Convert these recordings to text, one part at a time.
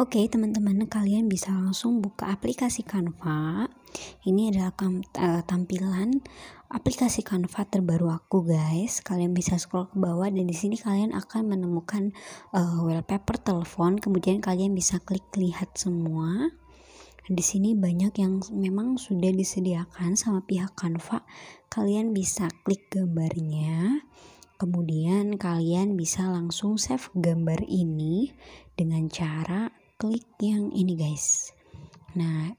Oke, okay, teman-teman, kalian bisa langsung buka aplikasi Canva. Ini adalah eh, tampilan aplikasi Canva terbaru aku, guys. Kalian bisa scroll ke bawah dan di sini kalian akan menemukan uh, wallpaper telepon. Kemudian kalian bisa klik lihat semua. Di sini banyak yang memang sudah disediakan sama pihak Canva. Kalian bisa klik gambarnya. Kemudian kalian bisa langsung save gambar ini dengan cara klik yang ini guys nah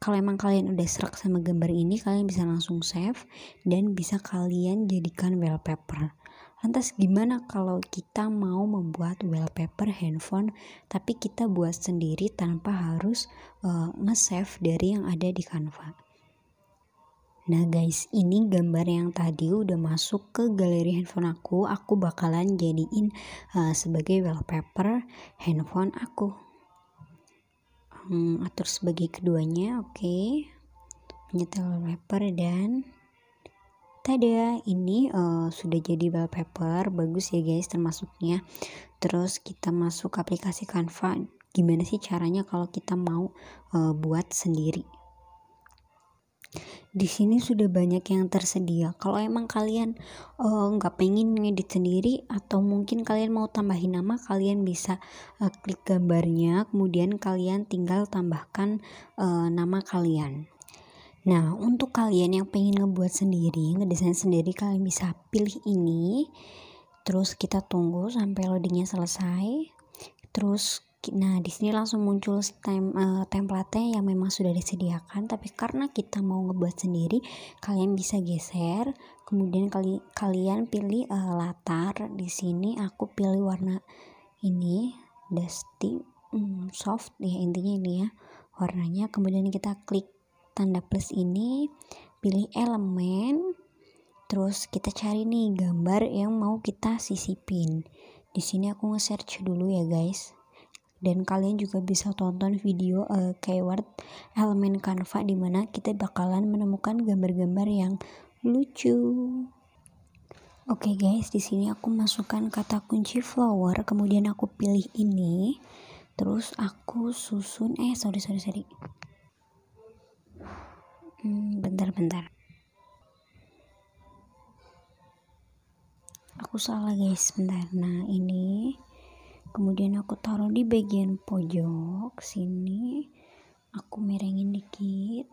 kalau emang kalian udah serak sama gambar ini kalian bisa langsung save dan bisa kalian jadikan wallpaper lantas gimana kalau kita mau membuat wallpaper handphone tapi kita buat sendiri tanpa harus uh, nge-save dari yang ada di Canva Nah guys, ini gambar yang tadi udah masuk ke galeri handphone aku. Aku bakalan jadiin uh, sebagai wallpaper handphone aku. Hmm, atur sebagai keduanya oke okay. menyetel wallpaper dan tada ini uh, sudah jadi wallpaper bagus ya guys termasuknya terus kita masuk aplikasi Canva gimana sih caranya kalau kita mau uh, buat sendiri di sini sudah banyak yang tersedia. Kalau emang kalian eh, nggak uh, pengen ngedit sendiri atau mungkin kalian mau tambahin nama, kalian bisa uh, klik gambarnya, kemudian kalian tinggal tambahkan uh, nama kalian. Nah, untuk kalian yang pengen ngebuat sendiri, ngedesain sendiri, kalian bisa pilih ini. Terus kita tunggu sampai loadingnya selesai. Terus Nah, di sini langsung muncul tem uh, eh, template yang memang sudah disediakan, tapi karena kita mau ngebuat sendiri, kalian bisa geser. Kemudian kali kalian pilih uh, latar. Di sini aku pilih warna ini dusty hmm, soft ya intinya ini ya warnanya. Kemudian kita klik tanda plus ini, pilih elemen. Terus kita cari nih gambar yang mau kita sisipin. Di sini aku nge-search dulu ya guys dan kalian juga bisa tonton video uh, keyword elemen kanva di mana kita bakalan menemukan gambar-gambar yang lucu. Oke okay guys, di sini aku masukkan kata kunci flower, kemudian aku pilih ini, terus aku susun eh sorry sorry sorry. Hmm, bentar bentar. aku salah guys bentar nah ini kemudian aku taruh di bagian pojok sini aku merengin dikit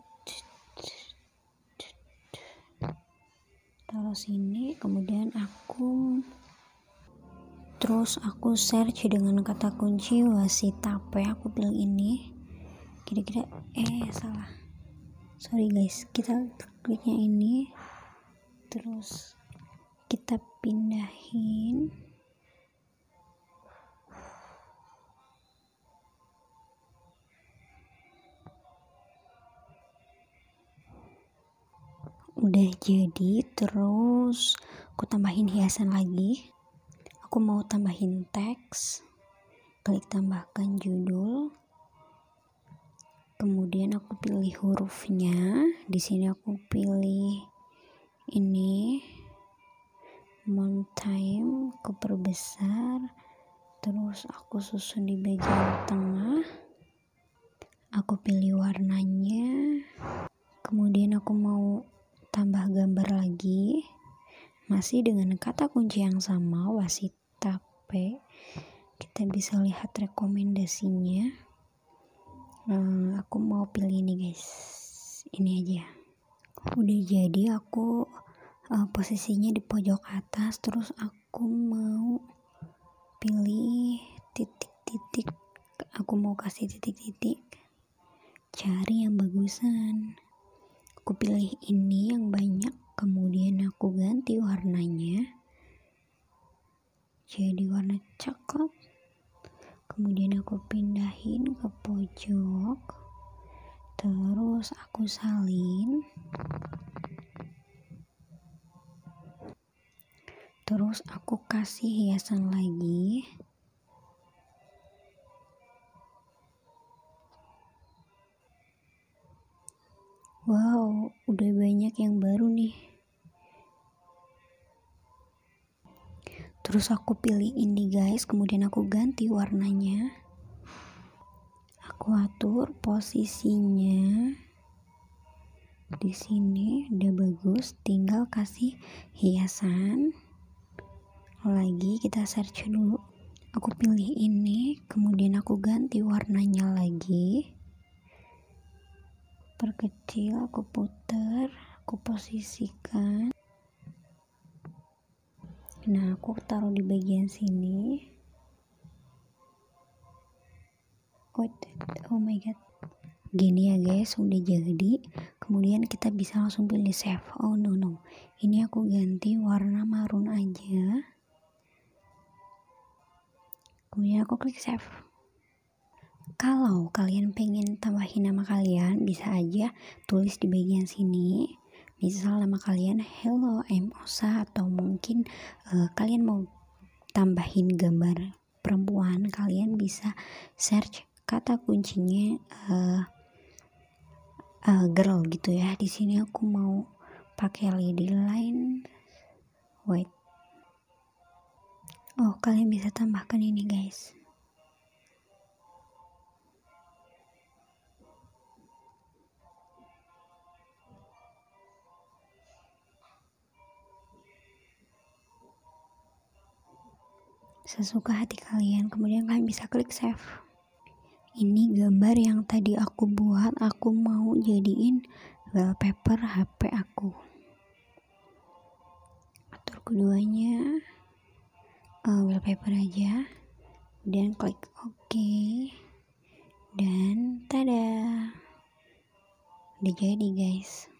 taruh sini kemudian aku terus aku search dengan kata kunci wasi tape aku pilih ini kira-kira eh salah sorry guys kita kliknya ini terus kita pindahin udah jadi terus aku tambahin hiasan lagi aku mau tambahin teks klik tambahkan judul kemudian aku pilih hurufnya di sini aku pilih ini mount time aku perbesar terus aku susun di bagian tengah aku pilih warnanya kemudian aku mau tambah gambar lagi masih dengan kata kunci yang sama wasita P kita bisa lihat rekomendasinya hmm, aku mau pilih ini guys ini aja udah jadi aku uh, posisinya di pojok atas terus aku mau pilih titik-titik aku mau kasih titik-titik cari yang bagusan Aku pilih ini yang banyak, kemudian aku ganti warnanya jadi warna coklat. Kemudian aku pindahin ke pojok. Terus aku salin. Terus aku kasih hiasan lagi. udah banyak yang baru nih terus aku pilih ini guys kemudian aku ganti warnanya aku atur posisinya di sini udah bagus tinggal kasih hiasan lagi kita search dulu aku pilih ini kemudian aku ganti warnanya lagi perkecil aku puter aku posisikan nah aku taruh di bagian sini Wait, oh, oh my god gini ya guys udah jadi kemudian kita bisa langsung pilih save oh no no ini aku ganti warna marun aja kemudian aku klik save kalau kalian pengen tambahin nama kalian, bisa aja tulis di bagian sini. Misal nama kalian Hello I'm Osa atau mungkin uh, kalian mau tambahin gambar perempuan, kalian bisa search kata kuncinya uh, uh, girl gitu ya. Di sini aku mau pakai lady line white. Oh, kalian bisa tambahkan ini guys. sesuka hati kalian kemudian kalian bisa klik save ini gambar yang tadi aku buat aku mau jadiin wallpaper HP aku atur keduanya uh, wallpaper aja dan klik OK dan tada udah jadi guys